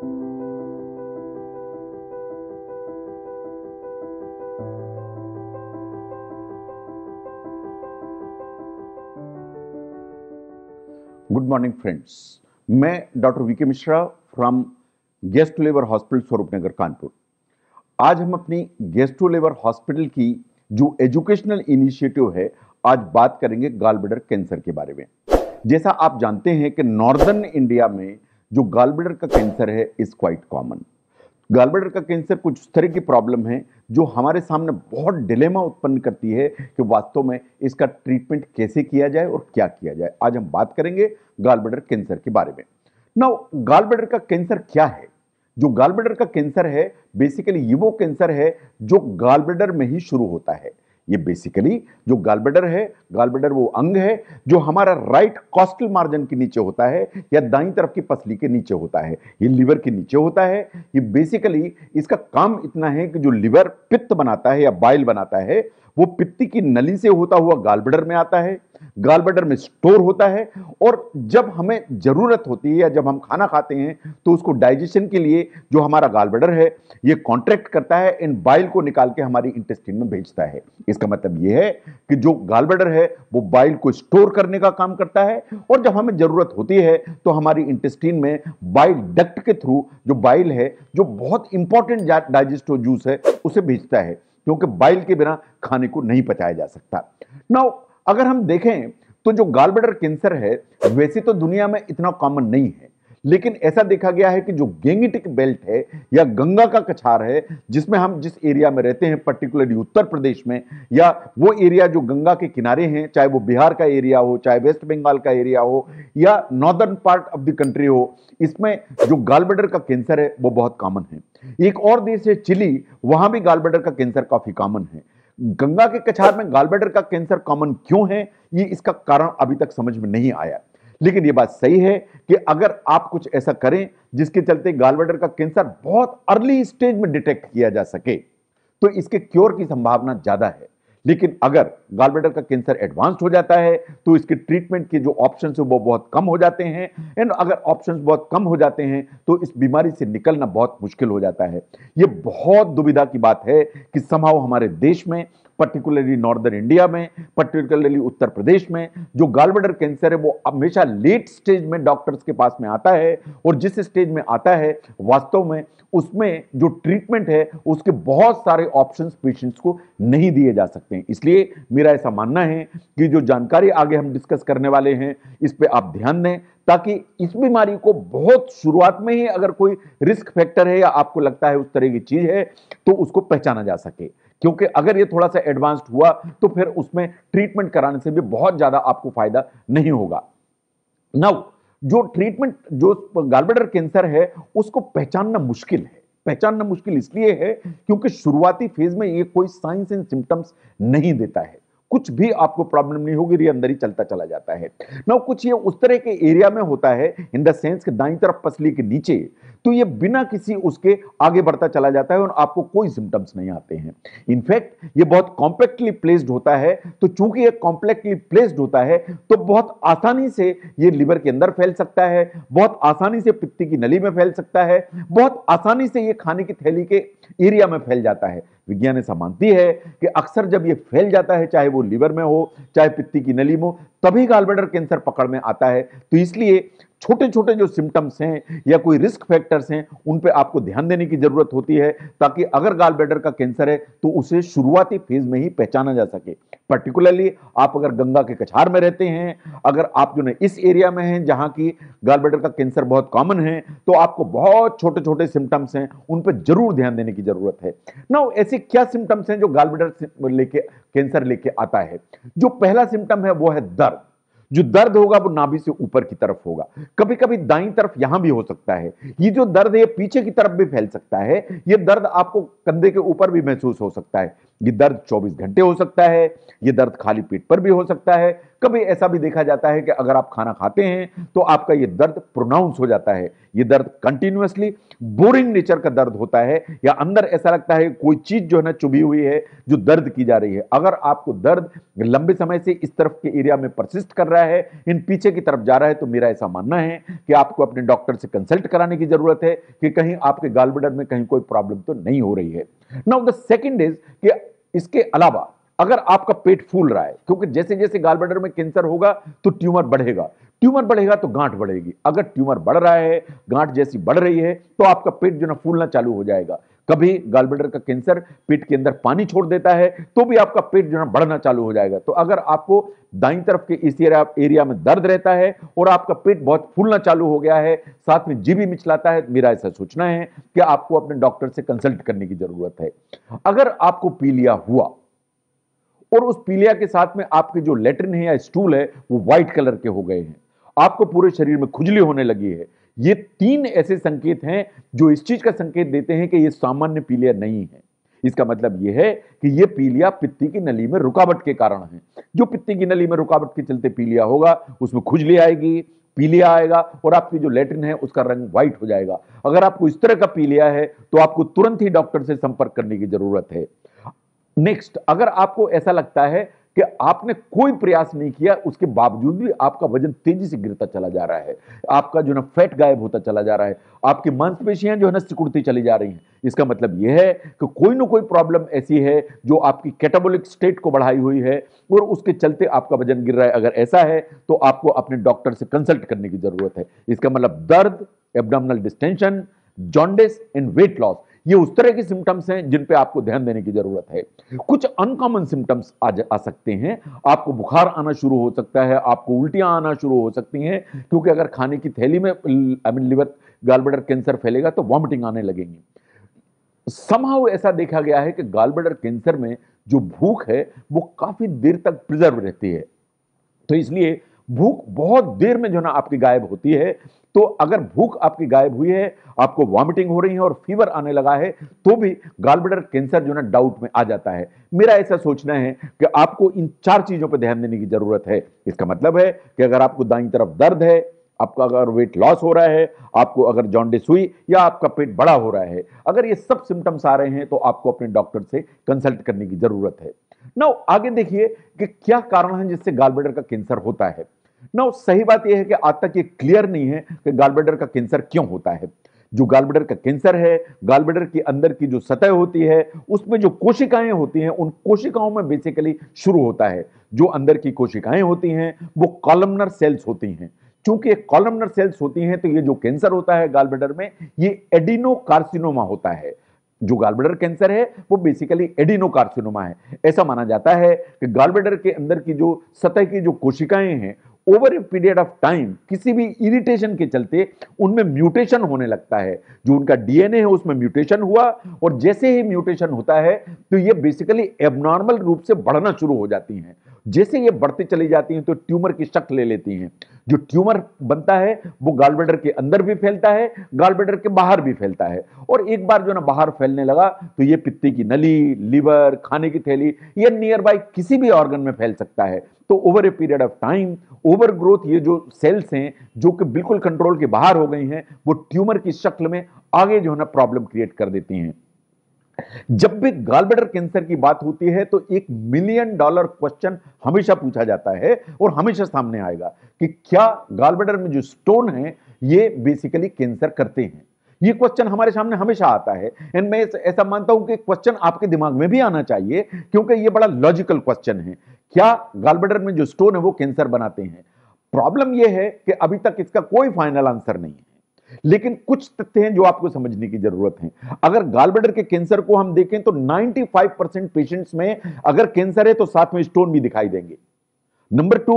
good morning friends मैं doctor VK Mishra from guest labour hospital Swaroopnagar Kanpur आज हम अपनी गेस्ट लेबर हॉस्पिटल की जो एजुकेशनल इनिशिएटिव है आज बात करेंगे गाल ब्लडर कैंसर के बारे में जैसा आप जानते हैं कि नॉर्दर्न इंडिया में जो गालबेडर का कैंसर है इज़ क्वाइट कॉमन गालबेडर का कैंसर कुछ उस तरह की प्रॉब्लम है जो हमारे सामने बहुत डिलेमा उत्पन्न करती है कि वास्तव में इसका ट्रीटमेंट कैसे किया जाए और क्या किया जाए आज हम बात करेंगे गालबेडर कैंसर के बारे में ना गालबेडर का कैंसर क्या है जो गालबेडर का कैंसर है बेसिकली ये वो कैंसर है जो गालबेडर में ही शुरू होता है ये बेसिकली जो गालबेडर है गालबेडर वो अंग है जो हमारा राइट कॉस्टल मार्जिन के नीचे होता है या दाई तरफ की पसली के नीचे होता है ये लीवर के नीचे होता है ये बेसिकली इसका काम इतना है कि जो लीवर पित्त बनाता है या बाइल बनाता है वो पित्ती की नली से होता हुआ गालबेडर में आता है गाल बडर में स्टोर होता है और जब हमें ज़रूरत होती है या जब हम खाना खाते हैं तो उसको डाइजेशन के लिए जो हमारा गाल बडर है ये कॉन्ट्रैक्ट करता है इन बाइल को निकाल के हमारी इंटेस्टिन में भेजता है इसका मतलब ये है कि जो गाल बडर है वो बाइल को स्टोर करने का काम करता है और जब हमें ज़रूरत होती है तो हमारी इंटेस्टिन में बाइल डक्ट के थ्रू जो बाइल है जो बहुत इंपॉर्टेंट डाइजेस्टिव जूस है उसे भेजता है क्योंकि बाइल के बिना खाने को नहीं पचाया जा सकता नाउ अगर हम देखें तो जो गाल कैंसर है वैसे तो दुनिया में इतना कॉमन नहीं है लेकिन ऐसा देखा गया है कि जो गेंगिटिक बेल्ट है या गंगा का कछार है जिसमें हम जिस एरिया में रहते हैं पर्टिकुलरली उत्तर प्रदेश में या वो एरिया जो गंगा के किनारे हैं चाहे वो बिहार का एरिया हो चाहे वेस्ट बंगाल का एरिया हो या northern part of the country हो इसमें जो गालबडर का कैंसर है वो बहुत कॉमन है एक और देश है चिली वहां भी गालबडर का कैंसर काफी कॉमन है गंगा के कछार में गालबेडर का कैंसर कॉमन क्यों है ये इसका कारण अभी तक समझ में नहीं आया लेकिन ये बात सही है कि अगर आप कुछ ऐसा करें जिसके चलते गालबेडर का कैंसर बहुत अर्ली स्टेज में डिटेक्ट किया जा सके तो इसके क्योर की संभावना ज़्यादा है लेकिन अगर गाल ब्लेडर का कैंसर एडवांस्ड हो जाता है तो इसके ट्रीटमेंट के जो ऑप्शन है वो बहुत कम हो जाते हैं एंड अगर ऑप्शन बहुत कम हो जाते हैं तो इस बीमारी से निकलना बहुत मुश्किल हो जाता है ये बहुत दुविधा की बात है कि समाव हमारे देश में पर्टिकुलरली नॉर्दर्न इंडिया में पर्टिकुलरली उत्तर प्रदेश में जो गालबडर कैंसर है वो हमेशा लेट स्टेज में डॉक्टर्स के पास में आता है और जिस स्टेज में आता है वास्तव में उसमें जो ट्रीटमेंट है उसके बहुत सारे ऑप्शंस पेशेंट्स को नहीं दिए जा सकते हैं इसलिए मेरा ऐसा मानना है कि जो जानकारी आगे हम डिस्कस करने वाले हैं इस पर आप ध्यान दें ताकि इस बीमारी को बहुत शुरुआत में ही अगर कोई रिस्क फैक्टर है या आपको लगता है उस तरह की चीज़ है तो उसको पहचाना जा सके क्योंकि अगर ये थोड़ा सा एडवांस्ड हुआ तो फिर उसमें ट्रीटमेंट कराने से भी बहुत ज़्यादा आपको फायदा नहीं होगा नौ जो ट्रीटमेंट जो गार्बेडर कैंसर है उसको पहचानना मुश्किल है पहचानना मुश्किल इसलिए है क्योंकि शुरुआती फेज में ये कोई साइंस एंड सिम्टम्स नहीं देता है कुछ भी आपको प्रॉब्लम नहीं होगी ये अंदर ही चलता चला जाता है ना कुछ ये उस तरह के एरिया में होता है इन द सेंस के दाई तरफ पसली के नीचे तो ये बिना किसी उसके आगे बढ़ता चला जाता है और आपको कोई सिम्टम्स नहीं आते हैं इनफैक्ट ये बहुत कॉम्पैक्टली प्लेस्ड होता है तो चूंकि ये कॉम्प्लेक्टली प्लेस्ड होता है तो बहुत आसानी से ये लिवर के अंदर फैल सकता है बहुत आसानी से पित्ती की नली में फैल सकता है बहुत आसानी से ये खाने की थैली के एरिया में फैल जाता है विज्ञान ऐसा समानती है कि अक्सर जब ये फैल जाता है चाहे वो लीवर में हो चाहे पित्ती की नली में हो तभी गालबेडर कैंसर पकड़ में आता है तो इसलिए छोटे छोटे जो सिम्टम्स हैं या कोई रिस्क फैक्टर्स हैं उन पर आपको ध्यान देने की जरूरत होती है ताकि अगर गाल बेडर का कैंसर है तो उसे शुरुआती फेज में ही पहचाना जा सके पर्टिकुलरली आप अगर गंगा के कछार में रहते हैं अगर आप जो ना इस एरिया में हैं जहाँ की गाल बेडर का कैंसर बहुत कॉमन है तो आपको बहुत छोटे छोटे सिम्टम्स हैं उन पर जरूर ध्यान देने की जरूरत है ना ऐसे क्या सिम्टम्स हैं जो गाल बेडर लेके कैंसर लेके आता है जो पहला सिम्टम है वो है दर्द जो दर्द होगा वो नाभि से ऊपर की तरफ होगा कभी कभी दाई तरफ यहां भी हो सकता है ये जो दर्द है पीछे की तरफ भी फैल सकता है ये दर्द आपको कंधे के ऊपर भी महसूस हो सकता है ये दर्द 24 घंटे हो सकता है ये दर्द खाली पेट पर भी हो सकता है कभी ऐसा भी देखा जाता है कि अगर आप खाना खाते हैं तो आपका ये दर्द प्रोनाउंस हो जाता है ये दर्द कंटिन्यूसली बोरिंग नेचर का दर्द होता है या अंदर ऐसा लगता है कोई चीज़ जो है ना चुभी हुई है जो दर्द की जा रही है अगर आपको दर्द लंबे समय से इस तरफ के एरिया में परसिस्ट कर रहा है इन पीछे की तरफ जा रहा है तो मेरा ऐसा मानना है कि आपको अपने डॉक्टर से कंसल्ट कराने की ज़रूरत है कि कहीं आपके गालबडर में कहीं कोई प्रॉब्लम तो नहीं हो रही है नाउ द सेकेंड इज कि इसके अलावा अगर आपका पेट फूल रहा है क्योंकि जैसे जैसे गाल में कैंसर होगा तो ट्यूमर बढ़ेगा ट्यूमर बढ़ेगा तो गांठ बढ़ेगी अगर ट्यूमर बढ़ रहा है गांठ जैसी बढ़ रही है तो आपका पेट जो ना फूलना चालू हो जाएगा कभी गालब्लडर का कैंसर पेट के अंदर पानी छोड़ देता है तो भी आपका पेट जो है बढ़ना चालू हो जाएगा तो अगर आपको दाई तरफ के इस एरिया में दर्द रहता है और आपका पेट बहुत फूलना चालू हो गया है साथ में जी भी मिचलाता है मेरा ऐसा सोचना है कि आपको अपने डॉक्टर से कंसल्ट करने की जरूरत है अगर आपको पीलिया हुआ और उस पीलिया के साथ में आपके जो लेटरिन है या स्टूल है वो व्हाइट कलर के हो गए हैं आपको पूरे शरीर में खुजली होने लगी है ये तीन ऐसे संकेत हैं जो इस चीज का संकेत देते हैं कि ये सामान्य पीलिया नहीं है इसका मतलब यह है कि यह पीलिया पित्ती की नली में रुकावट के कारण है जो पित्ती की नली में रुकावट के चलते पीलिया होगा उसमें खुजली आएगी पीलिया आएगा और आपकी जो लेटरिन है उसका रंग व्हाइट हो जाएगा अगर आपको इस तरह का पीलिया है तो आपको तुरंत ही डॉक्टर से संपर्क करने की जरूरत है नेक्स्ट अगर आपको ऐसा लगता है कि आपने कोई प्रयास नहीं किया उसके बावजूद भी आपका वजन तेजी से गिरता चला जा रहा है आपका जो है फैट गायब होता चला जा रहा है आपकी मांसपेशियां जो है ना सिकुड़ती चली जा रही हैं इसका मतलब यह है कि कोई ना कोई प्रॉब्लम ऐसी है जो आपकी कैटाबोलिक स्टेट को बढ़ाई हुई है और उसके चलते आपका वजन गिर रहा है अगर ऐसा है तो आपको अपने डॉक्टर से कंसल्ट करने की जरूरत है इसका मतलब दर्द abdominal distension jaundice and weight loss ये उस तरह के सिम्टम्स हैं जिन पे आपको ध्यान देने की जरूरत है कुछ अनकॉमन सिम्टम्स आ, आ सकते हैं आपको बुखार आना शुरू हो सकता है आपको उल्टियां आना शुरू हो सकती हैं क्योंकि अगर खाने की थैली में I mean liver gallbladder cancer फैलेगा तो वॉमिटिंग आने लगेंगी समाव ऐसा देखा गया है कि गालबडर कैंसर में जो भूख है वो काफी देर तक प्रिजर्व रहती है तो इसलिए भूख बहुत देर में जो ना आपकी गायब होती है तो अगर भूख आपकी गायब हुई है आपको वॉमिटिंग हो रही है और फीवर आने लगा है तो भी गालबेडर कैंसर जो ना डाउट में आ जाता है मेरा ऐसा सोचना है कि आपको इन चार चीज़ों पर ध्यान देने की ज़रूरत है इसका मतलब है कि अगर आपको दाई तरफ दर्द है आपका अगर वेट लॉस हो रहा है आपको अगर जॉन्डिस हुई या आपका पेट बड़ा हो रहा है अगर ये सब सिम्टम्स आ रहे हैं तो आपको अपने डॉक्टर से कंसल्ट करने की ज़रूरत है ना आगे देखिए कि क्या कारण है जिससे गालबेडर का कैंसर होता है ना सही बात यह है कि आज तक ये क्लियर नहीं है कि गालबेडर का कैंसर क्यों होता है जो गालबेडर का कैंसर है गालबेडर के अंदर की जो सतह होती है उसमें जो कोशिकाएं होती हैं उन कोशिकाओं में बेसिकली शुरू होता है जो अंदर की कोशिकाएं होती हैं वो कॉलमनर सेल्स होती हैं क्योंकि कॉलमनर सेल्स होती हैं तो ये जो कैंसर होता है गालबेडर में ये एडिनोकार्सिनोमा होता है जो गालबेडर कैंसर है वो बेसिकली एडिनोकार्सिनोमा है ऐसा माना जाता है कि गालबेडर के अंदर की जो सतह की जो कोशिकाएं हैं over a period of time किसी भी इरिटेशन के चलते उनमें म्यूटेशन होने लगता है जो उनका डीएनए है उसमें म्यूटेशन हुआ और जैसे ही म्यूटेशन होता है तो ये बेसिकली एबनॉर्मल रूप से बढ़ना शुरू हो जाती हैं जैसे ये बढ़ती चली जाती हैं तो ट्यूमर की शक्ल ले लेती हैं जो ट्यूमर बनता है वो गालबेडर के अंदर भी फैलता है गालबेडर के बाहर भी फैलता है और एक बार जो ना बाहर फैलने लगा तो ये पित्ती की नली लीवर खाने की थैली या नियर बाई किसी भी ऑर्गन में फैल सकता है तो over a period of time overgrowth ये जो सेल्स हैं जो कि बिल्कुल कंट्रोल के बाहर हो गई हैं वो ट्यूमर की शक्ल में आगे जो है ना प्रॉब्लम क्रिएट कर देती हैं जब भी गालबेडर कैंसर की बात होती है तो एक मिलियन डॉलर क्वेश्चन हमेशा पूछा जाता है और हमेशा सामने आएगा कि क्या गालबेडर में जो स्टोन है ये बेसिकली कैंसर करते हैं ये क्वेश्चन हमारे सामने हमेशा आता है एंड मैं ऐसा मानता हूं कि क्वेश्चन आपके दिमाग में भी आना चाहिए क्योंकि ये बड़ा लॉजिकल क्वेश्चन है क्या गालबेडर में जो स्टोन है वो कैंसर बनाते हैं प्रॉब्लम यह है कि अभी तक इसका कोई फाइनल आंसर नहीं है लेकिन कुछ तथ्य हैं जो आपको समझने की जरूरत है अगर गालबेडर के कैंसर को हम देखें तो 95 परसेंट पेशेंट्स में अगर कैंसर है तो साथ में स्टोन भी दिखाई देंगे नंबर टू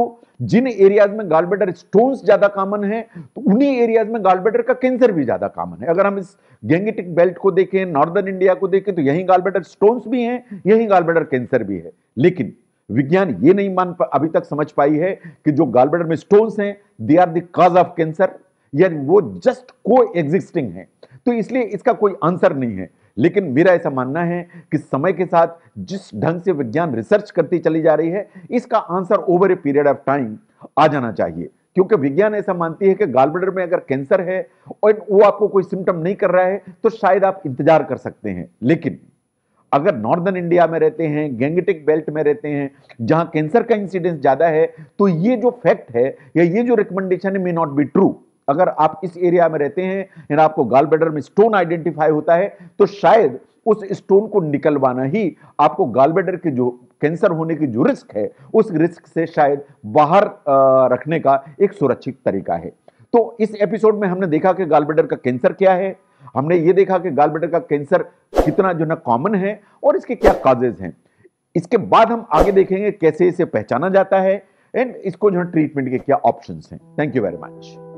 जिन एरियाज में गालबेडर स्टोन्स ज्यादा कॉमन है तो उन्हीं एरियाज में गालबेडर का कैंसर भी ज्यादा कॉमन है अगर हम इस गैंगेटिक बेल्ट को देखें नॉर्दर्न इंडिया को देखें तो यही गालबेडर स्टोन्स भी हैं यही गालबेडर कैंसर भी है लेकिन विज्ञान ये नहीं मान अभी तक समझ पाई है कि जो गालबेडर में स्टोन्स हैं they are the cause of cancer यानी वो जस्ट को एग्जिस्टिंग है तो इसलिए इसका कोई आंसर नहीं है लेकिन मेरा ऐसा मानना है कि समय के साथ जिस ढंग से विज्ञान रिसर्च करती चली जा रही है इसका answer over a period of time आ जाना चाहिए क्योंकि विज्ञान ऐसा मानती है कि गालब्लडर में अगर कैंसर है और वो आपको कोई सिम्टम नहीं कर रहा है तो शायद आप इंतजार कर सकते हैं लेकिन अगर नॉर्दर्न इंडिया में रहते हैं गैंगटिक बेल्ट में रहते हैं जहां कैंसर का इंसिडेंस ज़्यादा है तो ये जो फैक्ट है या ये जो रिकमेंडेशन है मे नॉट बी ट्रू अगर आप इस एरिया में रहते हैं एंड आपको गाल बेडर में स्टोन आइडेंटिफाई होता है तो शायद उस स्टोन को निकलवाना ही आपको गाल ब्लैडर के जो कैंसर होने की जो रिस्क है उस रिस्क से शायद बाहर रखने का एक सुरक्षित तरीका है तो इस एपिसोड में हमने देखा कि गाल ब्लैडर का कैंसर क्या है हमने ये देखा कि गाल ब्लैडर का कैंसर कितना जो ना कॉमन है और इसके क्या काजेज हैं इसके बाद हम आगे देखेंगे कैसे इसे पहचाना जाता है एंड इसको जो है ट्रीटमेंट के क्या ऑप्शंस हैं थैंक यू वेरी मच